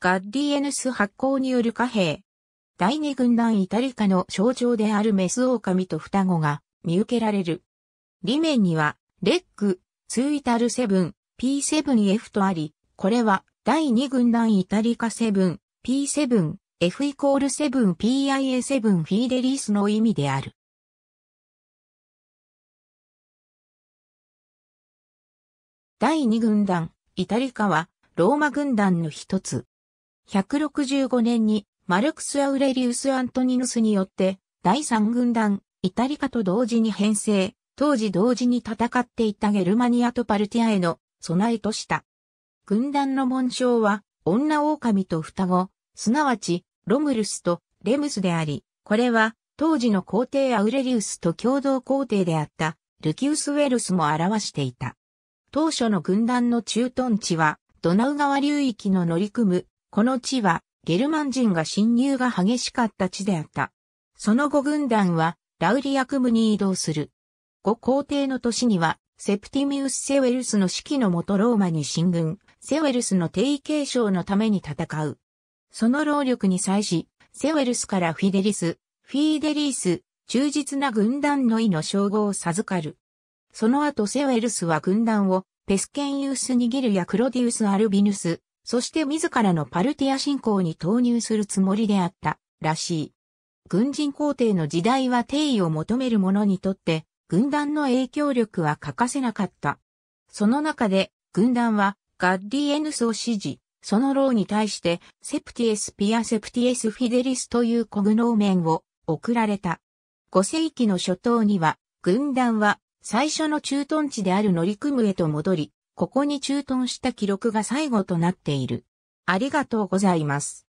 ガッィエヌス発行による貨幣。第二軍団イタリカの象徴であるメス狼と双子が見受けられる。裏面には、レック、ーイタルセブン、P7F とあり、これは第二軍団イタリカセブン、P7、F イコールセブン p i a ンフィーデリースの意味である。第二軍団、イタリカはローマ軍団の一つ。165年にマルクス・アウレリウス・アントニヌスによって第三軍団イタリカと同時に編成、当時同時に戦っていたゲルマニアとパルティアへの備えとした。軍団の紋章は女狼と双子、すなわちロムルスとレムスであり、これは当時の皇帝アウレリウスと共同皇帝であったルキウス・ウェルスも表していた。当初の軍団の駐屯地はドナウ川流域の乗り組むこの地はゲルマン人が侵入が激しかった地であった。その後軍団はラウリアクムに移動する。後皇帝の年にはセプティミウス・セウェルスの指揮のもとローマに進軍、セウェルスの定位継承のために戦う。その労力に際し、セウェルスからフィデリス、フィーデリース、忠実な軍団の意の称号を授かる。その後セウェルスは軍団をペスケンユース・ニギルやクロディウス・アルビヌス、そして自らのパルティア信仰に投入するつもりであった、らしい。軍人皇帝の時代は定位を求める者にとって、軍団の影響力は欠かせなかった。その中で、軍団は、ガッディエヌスを支持、その牢に対して、セプティエス・ピア・セプティエス・フィデリスというコグノーメンを送られた。5世紀の初頭には、軍団は、最初の駐屯地である乗組へと戻り、ここに駐屯した記録が最後となっている。ありがとうございます。